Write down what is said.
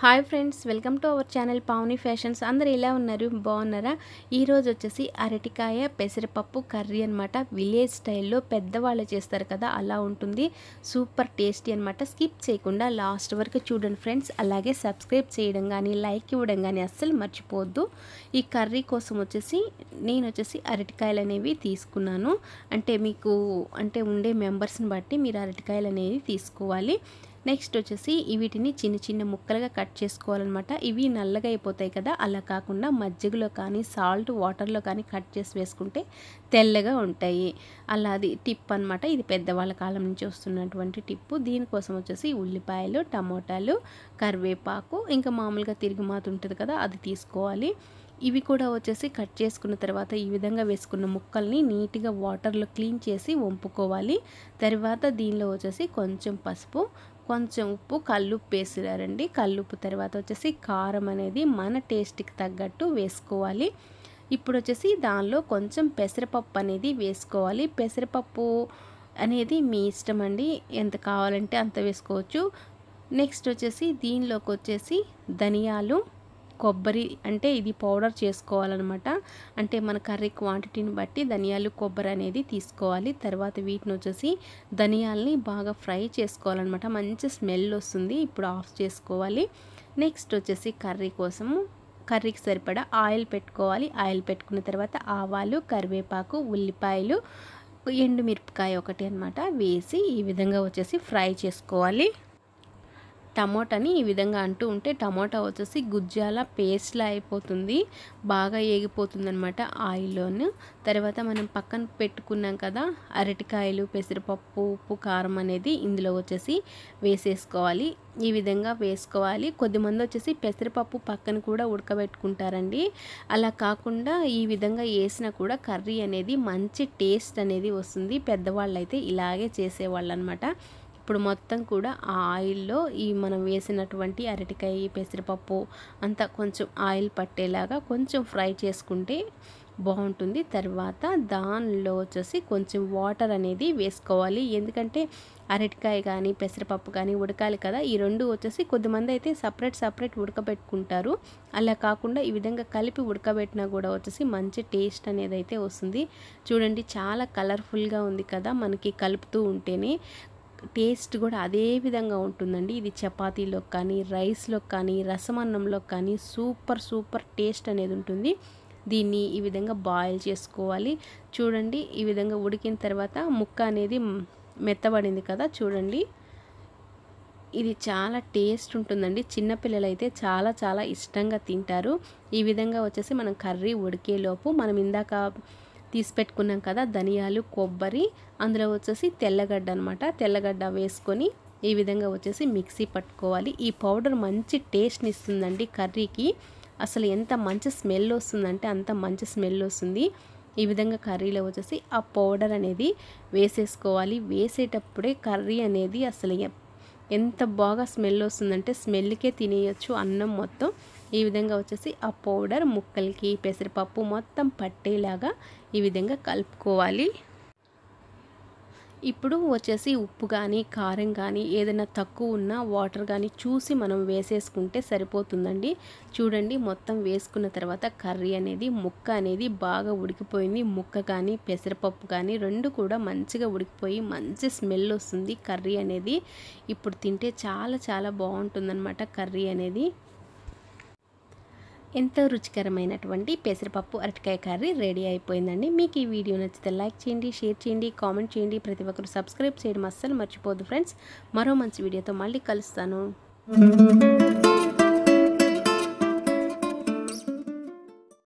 hi friends welcome to our channel Pavani fashions అందరు ఎలా ఉన్నారు బాగున్నారా ఈరోజు వచ్చేసి అరటికాయ పెసరపప్పు కర్రీ అనమాట విలేజ్ స్టైల్లో పెద్దవాళ్ళు చేస్తారు కదా అలా ఉంటుంది సూపర్ టేస్టీ అనమాట స్కిప్ చేయకుండా లాస్ట్ వరకు చూడండి ఫ్రెండ్స్ అలాగే సబ్స్క్రైబ్ చేయడం కానీ లైక్ ఇవ్వడం కానీ అస్సలు మర్చిపోవద్దు ఈ కర్రీ కోసం వచ్చేసి నేను వచ్చేసి అరటికాయలు అనేవి తీసుకున్నాను అంటే మీకు అంటే ఉండే మెంబర్స్ని బట్టి మీరు అరటికాయలు అనేవి తీసుకోవాలి నెక్స్ట్ వచ్చేసి వీటిని చిన్న చిన్న ముక్కలుగా కట్ చేసుకోవాలన్నమాట ఇవి నల్లగా అయిపోతాయి కదా అలా కాకుండా మజ్జిగలో కానీ సాల్ట్ వాటర్లో కానీ కట్ చేసి వేసుకుంటే తెల్లగా ఉంటాయి అలా అది టిప్ అనమాట ఇది పెద్దవాళ్ళ కాలం నుంచి వస్తున్నటువంటి టిప్పు దీనికోసం వచ్చేసి ఉల్లిపాయలు టమోటాలు కరివేపాకు ఇంకా మామూలుగా తిరుగుమాత ఉంటుంది కదా అది తీసుకోవాలి ఇవి కూడా వచ్చేసి కట్ చేసుకున్న తర్వాత ఈ విధంగా వేసుకున్న ముక్కల్ని నీట్గా వాటర్లో క్లీన్ చేసి వంపుకోవాలి తర్వాత దీనిలో వచ్చేసి కొంచెం పసుపు కొంచెం ఉప్పు కల్లుప్పు వేసిరారండి కల్లుప్పు తర్వాత వచ్చేసి కారం అనేది మన టేస్ట్కి తగ్గట్టు వేసుకోవాలి ఇప్పుడు వచ్చేసి దానిలో కొంచెం పెసరపప్పు అనేది వేసుకోవాలి పెసరపప్పు అనేది మీ ఇష్టం అండి ఎంత కావాలంటే అంత వేసుకోవచ్చు నెక్స్ట్ వచ్చేసి దీనిలోకి వచ్చేసి ధనియాలు కొబ్బరి అంటే ఇది పౌడర్ చేసుకోవాలన్నమాట అంటే మన కర్రీ క్వాంటిటీని బట్టి ధనియాలు కొబ్బరి అనేది తీసుకోవాలి తర్వాత వీటిని వచ్చేసి ధనియాలని బాగా ఫ్రై చేసుకోవాలన్నమాట మంచి స్మెల్ వస్తుంది ఇప్పుడు ఆఫ్ చేసుకోవాలి నెక్స్ట్ వచ్చేసి కర్రీ కోసము కర్రీకి సరిపడా ఆయిల్ పెట్టుకోవాలి ఆయిల్ పెట్టుకున్న తర్వాత ఆవాలు కరివేపాకు ఉల్లిపాయలు ఎండుమిరపకాయ ఒకటి అనమాట వేసి ఈ విధంగా వచ్చేసి ఫ్రై చేసుకోవాలి టమోటాని ఈ విధంగా అంటూ ఉంటే టమోటా వచ్చేసి గుజ్జాల పేస్ట్లా అయిపోతుంది బాగా ఏగిపోతుంది అనమాట ఆయిల్లోను తర్వాత మనం పక్కన పెట్టుకున్నాం కదా అరటికాయలు పెసరపప్పు ఉప్పు కారం అనేది ఇందులో వచ్చేసి వేసేసుకోవాలి ఈ విధంగా వేసుకోవాలి కొద్దిమంది వచ్చేసి పెసరపప్పు పక్కన కూడా ఉడకబెట్టుకుంటారండి అలా కాకుండా ఈ విధంగా వేసినా కూడా కర్రీ అనేది మంచి టేస్ట్ అనేది వస్తుంది పెద్దవాళ్ళు అయితే ఇలాగే చేసేవాళ్ళు అనమాట ఇప్పుడు మొత్తం కూడా ఆ ఆయిల్లో ఈ మనం వేసినటువంటి అరటికాయ పెసరపప్పు అంతా కొంచెం ఆయిల్ పట్టేలాగా కొంచెం ఫ్రై చేసుకుంటే బాగుంటుంది తర్వాత దానిలో వచ్చేసి కొంచెం వాటర్ అనేది వేసుకోవాలి ఎందుకంటే అరటికాయ కానీ పెసరపప్పు కానీ ఉడకాలి కదా ఈ రెండు వచ్చేసి కొద్దిమంది అయితే సపరేట్ సపరేట్ ఉడకబెట్టుకుంటారు అలా కాకుండా ఈ విధంగా కలిపి ఉడకబెట్టినా కూడా వచ్చేసి మంచి టేస్ట్ అనేది అయితే వస్తుంది చూడండి చాలా కలర్ఫుల్గా ఉంది కదా మనకి కలుపుతూ ఉంటేనే టేస్ట్ కూడా అదే విధంగా ఉంటుందండి ఇది చపాతీలో కానీ రైస్లో కానీ రసం అన్నంలో కానీ సూపర్ సూపర్ టేస్ట్ అనేది ఉంటుంది దీన్ని ఈ విధంగా బాయిల్ చేసుకోవాలి చూడండి ఈ విధంగా ఉడికిన తర్వాత ముక్క అనేది మెత్తబడింది కదా చూడండి ఇది చాలా టేస్ట్ ఉంటుందండి చిన్నపిల్లలు అయితే చాలా చాలా ఇష్టంగా తింటారు ఈ విధంగా వచ్చేసి మనం కర్రీ ఉడికేలోపు మనం ఇందాక తీసి పెట్టుకున్నాం కదా ధనియాలు కొబ్బరి అందులో వచ్చేసి తెల్లగడ్డ అనమాట తెల్లగడ్డ వేసుకొని ఈ విధంగా వచ్చేసి మిక్సీ పట్టుకోవాలి ఈ పౌడర్ మంచి టేస్ట్ని ఇస్తుందండి కర్రీకి అసలు ఎంత మంచి స్మెల్ వస్తుందంటే అంత మంచి స్మెల్ వస్తుంది ఈ విధంగా కర్రీలో వచ్చేసి ఆ పౌడర్ అనేది వేసేసుకోవాలి వేసేటప్పుడే కర్రీ అనేది అసలు ఎంత బాగా స్మెల్ వస్తుందంటే స్మెల్కే తినేయచ్చు అన్నం మొత్తం ఈ విధంగా వచ్చేసి ఆ పౌడర్ ముక్కలకి పెసరపప్పు మొత్తం పట్టేలాగా ఈ విధంగా కలుపుకోవాలి ఇప్పుడు వచ్చేసి ఉప్పు కానీ కారం కానీ ఏదైనా తక్కువ ఉన్న వాటర్ కానీ చూసి మనం వేసేసుకుంటే సరిపోతుందండి చూడండి మొత్తం వేసుకున్న తర్వాత కర్రీ అనేది ముక్క అనేది బాగా ఉడికిపోయింది ముక్క కానీ పెసరపప్పు కానీ రెండు కూడా మంచిగా ఉడికిపోయి మంచి స్మెల్ వస్తుంది కర్రీ అనేది ఇప్పుడు తింటే చాలా చాలా బాగుంటుందన్నమాట కర్రీ అనేది ఎంతో రుచికరమైనటువంటి పెసరపప్పు అరటికాయ కర్రీ రెడీ అయిపోయిందండి మీకు ఈ వీడియో నచ్చితే లైక్ చేయండి షేర్ చేయండి కామెంట్ చేయండి ప్రతి ఒక్కరు సబ్స్క్రైబ్ చేయడం అస్సలు మర్చిపోదు ఫ్రెండ్స్ మరో మంచి వీడియోతో మళ్ళీ కలుస్తాను